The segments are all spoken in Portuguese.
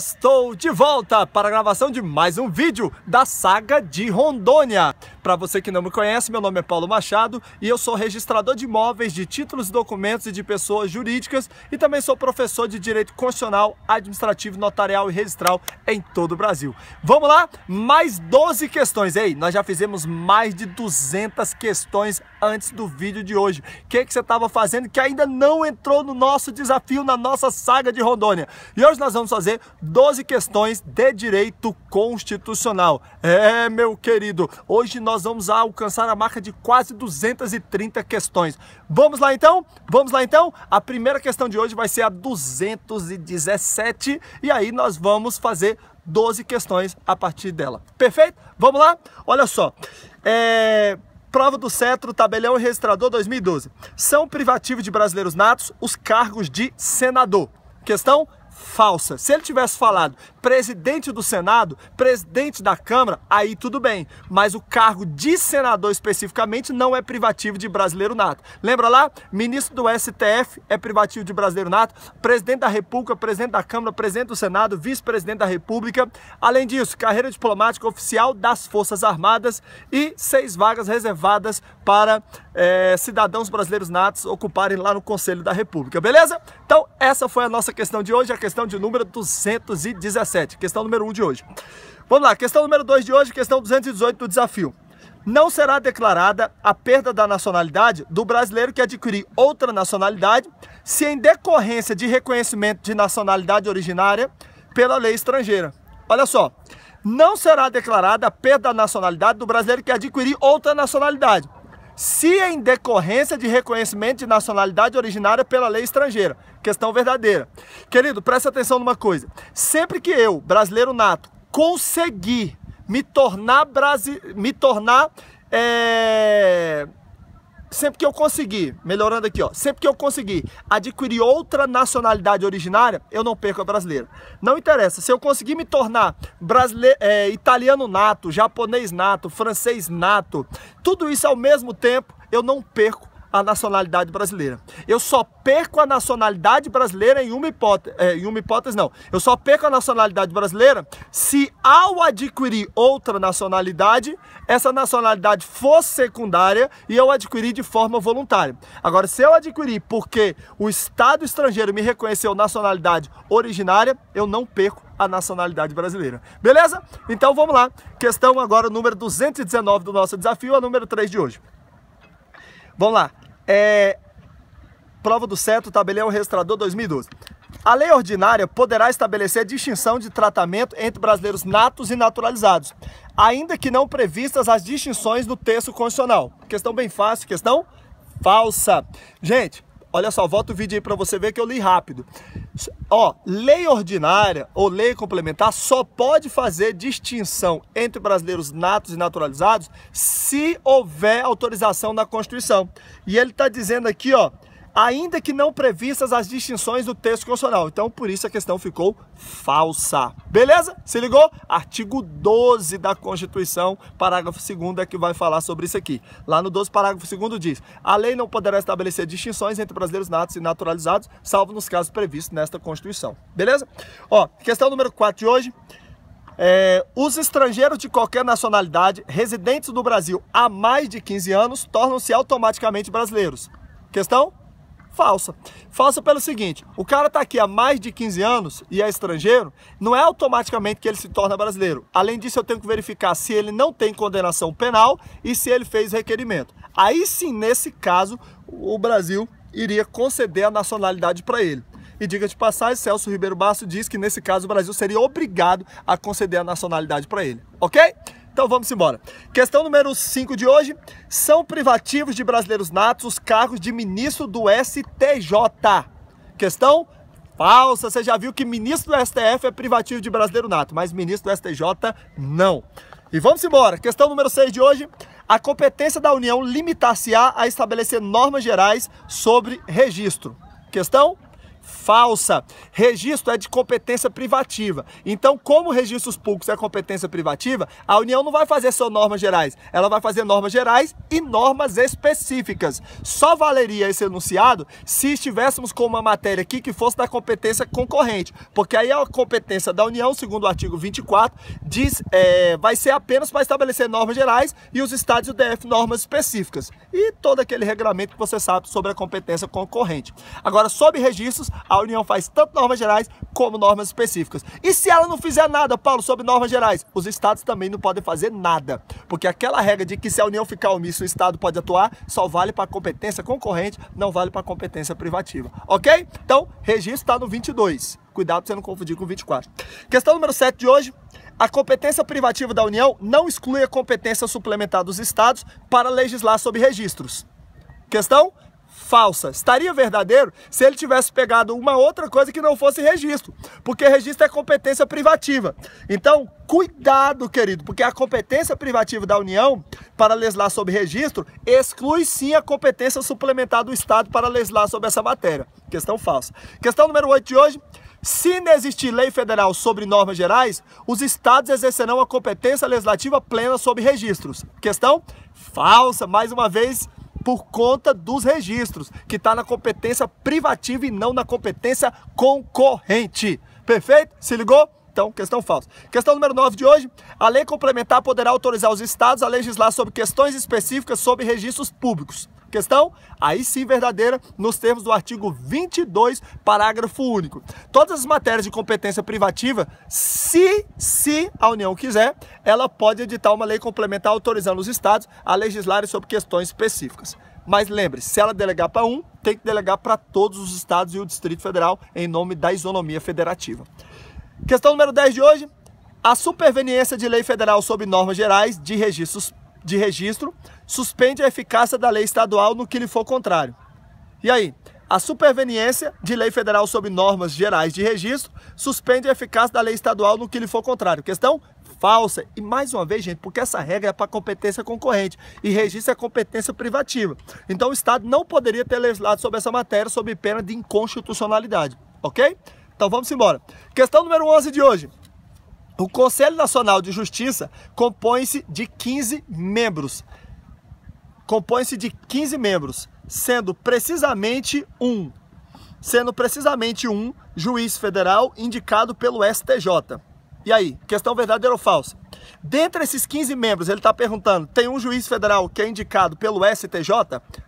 Estou de volta para a gravação de mais um vídeo da saga de Rondônia. Para você que não me conhece, meu nome é Paulo Machado e eu sou registrador de imóveis, de títulos, documentos e de pessoas jurídicas e também sou professor de Direito Constitucional, Administrativo, Notarial e Registral em todo o Brasil. Vamos lá? Mais 12 questões. Ei, nós já fizemos mais de 200 questões antes do vídeo de hoje. O que, que você estava fazendo que ainda não entrou no nosso desafio, na nossa saga de Rondônia? E hoje nós vamos fazer 12 questões de direito constitucional. É, meu querido, hoje nós vamos alcançar a marca de quase 230 questões. Vamos lá então? Vamos lá então? A primeira questão de hoje vai ser a 217 e aí nós vamos fazer 12 questões a partir dela. Perfeito? Vamos lá? Olha só. É... Prova do Cetro, Tabelião e Registrador 2012. São privativos de brasileiros natos os cargos de senador. Questão falsa. Se ele tivesse falado, presidente do Senado, presidente da Câmara, aí tudo bem. Mas o cargo de senador especificamente não é privativo de brasileiro nato. Lembra lá? Ministro do STF é privativo de brasileiro nato, presidente da República, presidente da Câmara, presidente do Senado, vice-presidente da República. Além disso, carreira diplomática oficial das Forças Armadas e seis vagas reservadas para é, cidadãos brasileiros natos ocuparem lá no Conselho da República, beleza? Então, essa foi a nossa questão de hoje, a questão de número 217. Questão número 1 um de hoje. Vamos lá, questão número 2 de hoje, questão 218 do desafio. Não será declarada a perda da nacionalidade do brasileiro que adquirir outra nacionalidade se em decorrência de reconhecimento de nacionalidade originária pela lei estrangeira. Olha só, não será declarada a perda da nacionalidade do brasileiro que adquirir outra nacionalidade se em decorrência de reconhecimento de nacionalidade originária pela lei estrangeira. Questão verdadeira. Querido, presta atenção numa coisa. Sempre que eu, brasileiro nato, conseguir me tornar, Brasi me tornar é, sempre que eu conseguir, melhorando aqui, ó, sempre que eu conseguir adquirir outra nacionalidade originária, eu não perco a brasileira. Não interessa, se eu conseguir me tornar brasileiro, é, italiano nato, japonês nato, francês nato, tudo isso ao mesmo tempo, eu não perco a nacionalidade brasileira. Eu só perco a nacionalidade brasileira em uma hipótese, eh, é, em uma hipótese não. Eu só perco a nacionalidade brasileira se ao adquirir outra nacionalidade, essa nacionalidade for secundária e eu adquirir de forma voluntária. Agora, se eu adquirir porque o Estado estrangeiro me reconheceu nacionalidade originária, eu não perco a nacionalidade brasileira. Beleza? Então vamos lá. Questão agora número 219 do nosso desafio, a número 3 de hoje. Vamos lá é, prova do certo, tabelião registrador 2012. A lei ordinária poderá estabelecer distinção de tratamento entre brasileiros natos e naturalizados, ainda que não previstas as distinções no texto constitucional. Questão bem fácil, questão falsa. Gente, Olha só, volta o vídeo aí para você ver que eu li rápido. Ó, lei ordinária ou lei complementar só pode fazer distinção entre brasileiros natos e naturalizados se houver autorização da Constituição. E ele está dizendo aqui, ó, ainda que não previstas as distinções do texto constitucional. Então, por isso a questão ficou falsa. Beleza? Se ligou? Artigo 12 da Constituição, parágrafo 2 é que vai falar sobre isso aqui. Lá no 12, parágrafo 2 diz: "A lei não poderá estabelecer distinções entre brasileiros natos e naturalizados, salvo nos casos previstos nesta Constituição". Beleza? Ó, questão número 4 de hoje. É, os estrangeiros de qualquer nacionalidade residentes do Brasil há mais de 15 anos tornam-se automaticamente brasileiros. Questão Falsa. Falsa pelo seguinte: o cara está aqui há mais de 15 anos e é estrangeiro, não é automaticamente que ele se torna brasileiro. Além disso, eu tenho que verificar se ele não tem condenação penal e se ele fez requerimento. Aí sim, nesse caso, o Brasil iria conceder a nacionalidade para ele. E diga de passagem, Celso Ribeiro Basso diz que nesse caso o Brasil seria obrigado a conceder a nacionalidade para ele, ok? Então vamos embora. Questão número 5 de hoje. São privativos de brasileiros natos os cargos de ministro do STJ. Questão falsa. Você já viu que ministro do STF é privativo de brasileiro nato, mas ministro do STJ não. E vamos embora. Questão número 6 de hoje. A competência da União limitar-se-á a estabelecer normas gerais sobre registro. Questão falsa. Registro é de competência privativa. Então, como registros públicos é competência privativa, a União não vai fazer só normas gerais, ela vai fazer normas gerais e normas específicas. Só valeria esse enunciado se estivéssemos com uma matéria aqui que fosse da competência concorrente, porque aí a competência da União, segundo o artigo 24, diz é, vai ser apenas para estabelecer normas gerais e os estados e o DF normas específicas. E todo aquele regulamento que você sabe sobre a competência concorrente. Agora, sobre registros, a União faz tanto normas gerais como normas específicas. E se ela não fizer nada, Paulo, sobre normas gerais, os estados também não podem fazer nada. Porque aquela regra de que se a União ficar omissa, o estado pode atuar, só vale para competência concorrente, não vale para competência privativa. Ok? Então, registro está no 22. Cuidado para você não confundir com 24. Questão número 7 de hoje. A competência privativa da União não exclui a competência suplementar dos estados para legislar sobre registros. Questão falsa. Estaria verdadeiro se ele tivesse pegado uma outra coisa que não fosse registro, porque registro é competência privativa. Então, cuidado, querido, porque a competência privativa da União para legislar sobre registro exclui sim a competência suplementar do Estado para legislar sobre essa matéria. Questão falsa. Questão número 8 de hoje. Se não existir lei federal sobre normas gerais, os estados exercerão a competência legislativa plena sobre registros. Questão falsa, mais uma vez por conta dos registros, que está na competência privativa e não na competência concorrente. Perfeito? Se ligou? Então, questão falsa. Questão número 9 de hoje. A lei complementar poderá autorizar os estados a legislar sobre questões específicas sobre registros públicos. Questão, aí sim verdadeira, nos termos do artigo 22, parágrafo único. Todas as matérias de competência privativa, se, se a União quiser, ela pode editar uma lei complementar autorizando os estados a legislarem sobre questões específicas. Mas lembre, se ela delegar para um, tem que delegar para todos os estados e o Distrito Federal em nome da isonomia federativa. Questão número 10 de hoje, a superveniência de lei federal sobre normas gerais de registros de registro suspende a eficácia da lei estadual no que lhe for contrário. E aí, a superveniência de lei federal sobre normas gerais de registro suspende a eficácia da lei estadual no que lhe for contrário. Questão falsa. E mais uma vez, gente, porque essa regra é para competência concorrente e registro é competência privativa. Então o Estado não poderia ter legislado sobre essa matéria sob pena de inconstitucionalidade, ok? Então vamos embora. Questão número 11 de hoje. O Conselho Nacional de Justiça compõe-se de 15 membros. Compõe-se de 15 membros, sendo precisamente um, sendo precisamente um juiz federal indicado pelo STJ. E aí, questão verdadeira ou falsa? Dentre esses 15 membros, ele está perguntando: tem um juiz federal que é indicado pelo STJ?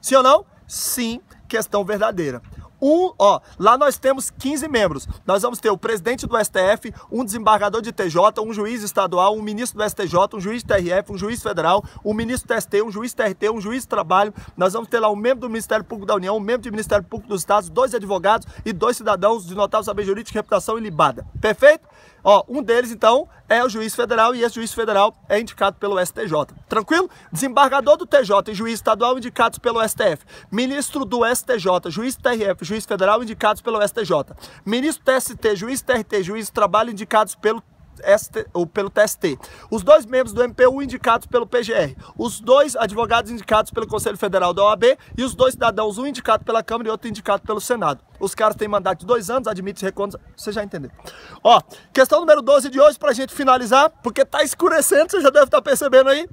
Sim ou não? Sim, questão verdadeira um, ó, lá nós temos 15 membros. Nós vamos ter o presidente do STF, um desembargador de TJ, um juiz estadual, um ministro do STJ, um juiz de TRF, um juiz federal, um ministro do ST, um juiz do TRT, um juiz de trabalho. Nós vamos ter lá um membro do Ministério Público da União, um membro do Ministério Público dos Estados, dois advogados e dois cidadãos de notável saber jurídico, reputação ilibada. Perfeito? Ó, um deles, então, é o juiz federal e esse juiz federal é indicado pelo STJ. Tranquilo? Desembargador do TJ e juiz estadual indicados pelo STF. Ministro do STJ, juiz TRF, juiz federal indicados pelo STJ. Ministro do TST, juiz TRT, juiz trabalho indicados pelo ST, ou pelo TST. Os dois membros do MPU indicados pelo PGR. Os dois advogados indicados pelo Conselho Federal da OAB e os dois cidadãos, um indicado pela Câmara e outro indicado pelo Senado. Os caras têm mandato de dois anos, admite recontos. Você já entendeu. Ó, questão número 12 de hoje, pra gente finalizar, porque tá escurecendo, você já deve estar tá percebendo aí.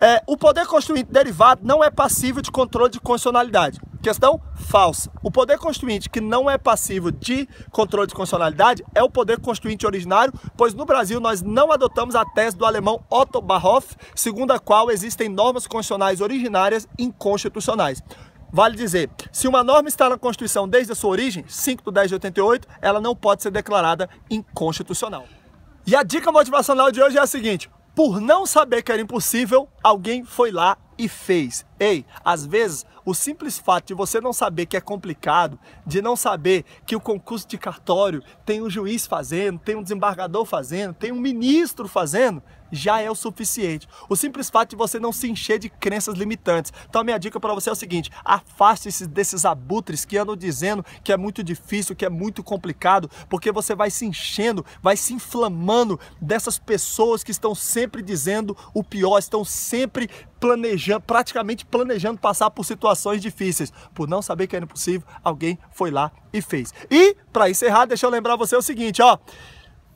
É, o poder constituinte derivado não é passível de controle de constitucionalidade. Questão falsa. O poder constituinte que não é passivo de controle de constitucionalidade é o poder constituinte originário, pois no Brasil nós não adotamos a tese do alemão Otto Barhoff, segundo a qual existem normas constitucionais originárias inconstitucionais. Vale dizer, se uma norma está na Constituição desde a sua origem, 5 de 10 de 88, ela não pode ser declarada inconstitucional. E a dica motivacional de hoje é a seguinte: por não saber que era impossível, alguém foi lá e fez. Ei, às vezes o simples fato de você não saber que é complicado, de não saber que o concurso de cartório tem um juiz fazendo, tem um desembargador fazendo, tem um ministro fazendo, já é o suficiente. O simples fato de você não se encher de crenças limitantes. Então minha dica para você é o seguinte: afaste-se desses abutres que andam dizendo que é muito difícil, que é muito complicado, porque você vai se enchendo, vai se inflamando dessas pessoas que estão sempre dizendo o pior, estão sempre planejando, praticamente planejando passar por situações difíceis. Por não saber que era impossível, alguém foi lá e fez. E, para encerrar, deixa eu lembrar você o seguinte, ó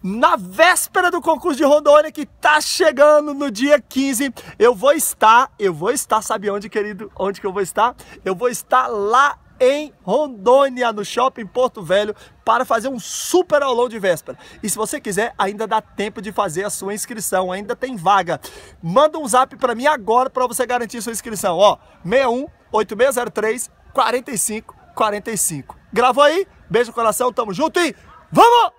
na véspera do concurso de Rondônia que tá chegando no dia 15, eu vou estar, eu vou estar, sabe onde, querido? Onde que eu vou estar? Eu vou estar lá em Rondônia, no Shopping Porto Velho, para fazer um super aulão de véspera. E se você quiser, ainda dá tempo de fazer a sua inscrição, ainda tem vaga. Manda um zap para mim agora para você garantir sua inscrição, ó, 61 8603 4545. Gravou aí? Beijo no coração, tamo junto e vamos!